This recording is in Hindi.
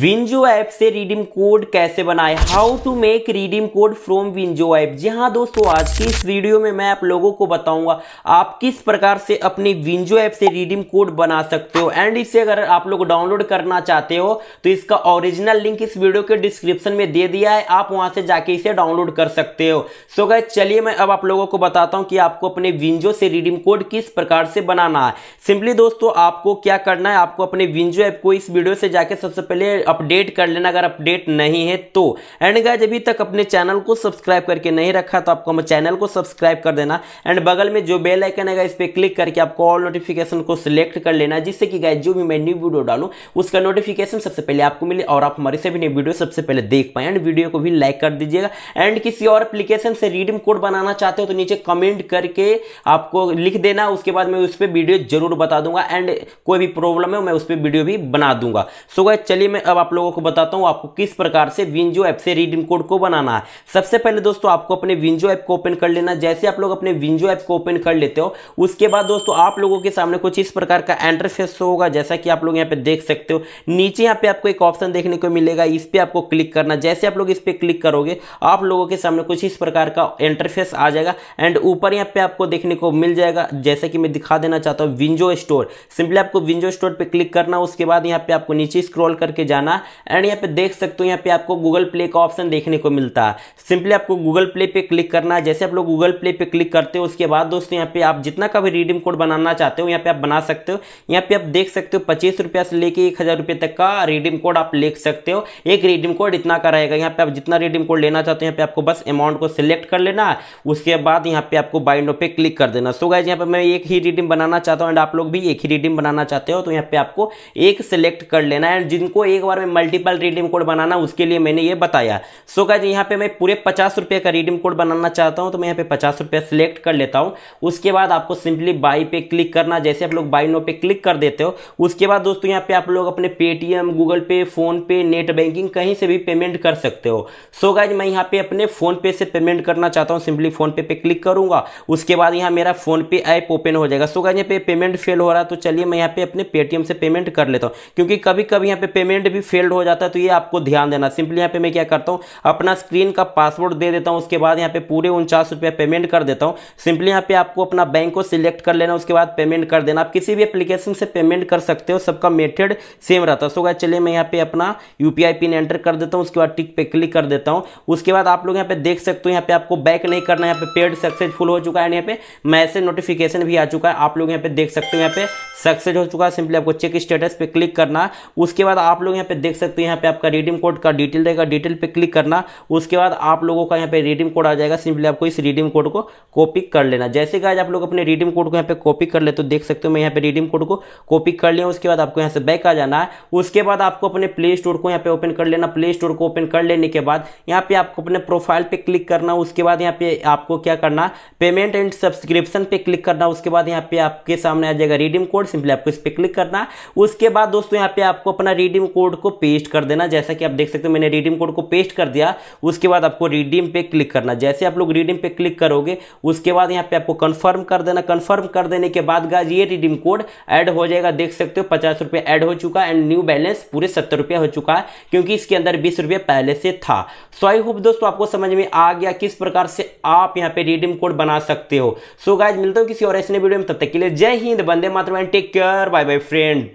विंजो ऐप से रिडीम कोड कैसे बनाएं how to make redeem code from Winzo app जी हाँ दोस्तों आज की इस वीडियो में मैं आप लोगों को बताऊंगा आप किस प्रकार से अपनी विंजो ऐप से रिडीम कोड बना सकते हो एंड इसे अगर आप लोग डाउनलोड करना चाहते हो तो इसका ओरिजिनल लिंक इस वीडियो के डिस्क्रिप्शन में दे दिया है आप वहां से जाके इसे डाउनलोड कर सकते हो सो गए चलिए मैं अब आप लोगों को बताता हूँ कि आपको अपने विंजो से रिडीम कोड किस प्रकार से बनाना है सिंपली दोस्तों आपको क्या करना है आपको अपने विंजो ऐप को इस वीडियो से जाके सबसे पहले अपडेट कर लेना अगर अपडेट नहीं है तो एंड गाइज अभी तक अपने चैनल को सब्सक्राइब करके नहीं रखा तो आपको हम चैनल को सब्सक्राइब कर देना एंड बगल में जो बेल आइकन है इस पर क्लिक करके आपको ऑल नोटिफिकेशन को सिलेक्ट कर लेना जिससे कि गाइज जो भी मैं न्यू वीडियो डालूँ उसका नोटिफिकेशन सबसे पहले आपको मिले और आप हमारे सभी नई वीडियो सबसे पहले देख पाए एंड वीडियो को भी लाइक कर दीजिएगा एंड किसी और एप्लीकेशन से रीडिंग कोड बनाना चाहते हो तो नीचे कमेंट करके आपको लिख देना उसके बाद मैं उस पर वीडियो जरूर बता दूंगा एंड कोई भी प्रॉब्लम है मैं उस पर वीडियो भी बना दूंगा सो so, गाइज चलिए मैं अब आप लोगों को बताता हूँ आपको किस प्रकार से विंजो ऐप से रिडीम कोड को बनाना है सबसे पहले दोस्तों आपको अपने विंजो ऐप को ओपन कर लेना जैसे आप लोग अपने विंजो ऐप को ओपन कर लेते हो उसके बाद दोस्तों आप लोगों के सामने कुछ इस प्रकार का एंटरफेस होगा जैसा कि आप लोग यहाँ पे देख सकते हो नीचे यहाँ पे आपको एक ऑप्शन देखने को मिलेगा इस पर आपको क्लिक करना जैसे आप लोग इस पर क्लिक करोगे आप लोगों के सामने कुछ इस प्रकार का इंटरफेस आ जाएगा एंड ऊपर यहाँ पे आपको देखने को मिल जाएगा जैसे कि मैं दिखा देना चाहता हूँ विंजो स्टोर सिंपली आपको विंजो स्टोर पर क्लिक करना उसके बाद यहाँ पे आपको नीचे स्क्रॉल करके जाना जाना एंड यहाँ पे देख सकते हो यहाँ पे आपको गूगल प्ले का ऑप्शन देखने को मिलता है सिंपली आपको गूगल प्ले पे क्लिक करना है जैसे आप लोग गूगल प्ले पे क्लिक करते हो उसके बाद दोस्तों यहाँ पे आप जितना का भी रिडीम कोड बनाना चाहते हो यहाँ पे आप बना सकते हो यहाँ पे आप देख सकते हो पच्चीस रुपया से लेके एक हज़ार रुपये तक का रिडीम कोड आप लिख सकते हो एक रिडीम कोड इतना का रहेगा यहाँ पे आप जितना रिडीम कोड लेना चाहते हो यहाँ पे आपको बस अमाउंट को सिलेक्ट कर लेना है उसके बाद यहाँ पे आपको बाइंडो पे क्लिक कर देना सो गाइज यहाँ पे मैं एक ही रिडीम बनाना चाहता हूँ एंड आप लोग भी एक ही रिडीम बनाना चाहते हो तो यहाँ पे आपको एक सिलेक्ट कर लेना है एंड जिनको एक ओवर में मल्टीपल रिडीम कोड बनाना उसके लिए मैंने ये बताया सो गाइज यहाँ पे मैं पूरे पचास रुपये का रिडीम कोड बनाना चाहता हूँ तो मैं यहाँ पे पचास रुपये सिलेक्ट कर लेता हूँ उसके बाद आपको सिंपली बाई पे क्लिक करना जैसे आप लोग बाई नो पे क्लिक कर देते हो उसके बाद दोस्तों यहाँ पे आप लोग अपने Paytm Google Pay PhonePe net banking कहीं से भी पेमेंट कर सकते हो सो गाइज मैं यहाँ पे अपने फोन पे से पेमेंट करना चाहता हूँ सिंपली फोन पे पे क्लिक करूंगा उसके बाद यहाँ मेरा फोन पे ऐप ओपन हो जाएगा सो गाइज यहाँ पे पेमेंट फेल हो रहा है तो चलिए मैं यहाँ पे अपने पेटीएम से पेमेंट कर लेता हूँ क्योंकि कभी कभी यहाँ पे पेमेंट भी फेल्ड हो जाता है तो ये आपको ध्यान देना सिंपली यहाँ पे मैं क्या करता हूँ अपना स्क्रीन का पासवर्ड दे देता हूँ उसके बाद यहाँ पे पूरे उनचास रुपये पेमेंट कर देता हूँ सिंपली यहाँ पे आपको अपना बैंक को सिलेक्ट कर लेना उसके बाद पेमेंट कर देना आप किसी भी एप्लीकेशन से पेमेंट कर सकते हो सबका मेथड सेम रहता है सो गया चलिए मैं यहाँ पे अपना यूपीआई पिन एंटर कर देता हूँ उसके बाद टिक पे क्लिक कर देता हूँ उसके बाद आप लोग यहाँ पे देख सकते हो यहाँ पे आपको बैक नहीं करना यहाँ पे पेड सक्सेसफुल हो चुका है यहाँ पे मैसेज नोटिफिकेशन भी आ चुका है आप लोग यहाँ पे देख सकते हो यहाँ पे सक्सेस हो चुका है सिंपली आपको चेक स्टेटस पे क्लिक करना उसके बाद आप लोग यहाँ पे देख सकते हैं यहाँ पे आपका रिडीम कोड का डिटेल देगा डिटेल पे क्लिक करना उसके बाद आप लोगों का यहाँ पे रिडीम कोड आ जाएगा सिंपली आपको इस रिडीम कोड को कॉपी कर लेना जैसे कि आज आप लोग अपने रिडीम कोड को यहाँ पे कॉपी कर ले तो देख सकते हो मैं यहाँ पे रिडीम कोड को कॉपी कर लिया उसके बाद आपको यहाँ से बैक आ जाना है उसके बाद आपको अपने प्ले स्टोर को यहाँ पे ओपन कर लेना प्ले स्टोर को ओपन कर लेने के बाद यहाँ पे आपको अपने प्रोफाइल पे क्लिक करना उसके बाद यहाँ पे आपको क्या करना पेमेंट एंड सब्सक्रिप्शन पे क्लिक करना उसके बाद यहाँ पे आपके सामने आ जाएगा रिडीम कोड सिंपली आपको इस पर क्लिक करना उसके बाद दोस्तों यहाँ पे आपको अपना रिडीम कोड को पेस्ट कर देना जैसा कि आप देख सकते हो मैंने रिडीम कोड को पेस्ट कर दिया उसके बाद आपको रिडीम पे क्लिक करना जैसे आप लोग रिडीम पे क्लिक करोगे उसके बाद यहाँ पे आपको कंफर्म कर देना कंफर्म कर देने के बाद गाज ये रिडीम कोड ऐड हो जाएगा देख सकते हो पचास रुपये ऐड हो चुका एंड न्यू बैलेंस पूरे सत्तर रुपये हो चुका है क्योंकि इसके अंदर बीस रुपये पहले से था सो आई होप दोस्तों आपको समझ में आ गया किस प्रकार से आप यहाँ पे रिडीम कोड बना सकते हो सो गाइज मिलते हो किसी और ऐसे वीडियो में तब तक के लिए जय हिंद बंदे मातरम take care bye bye friend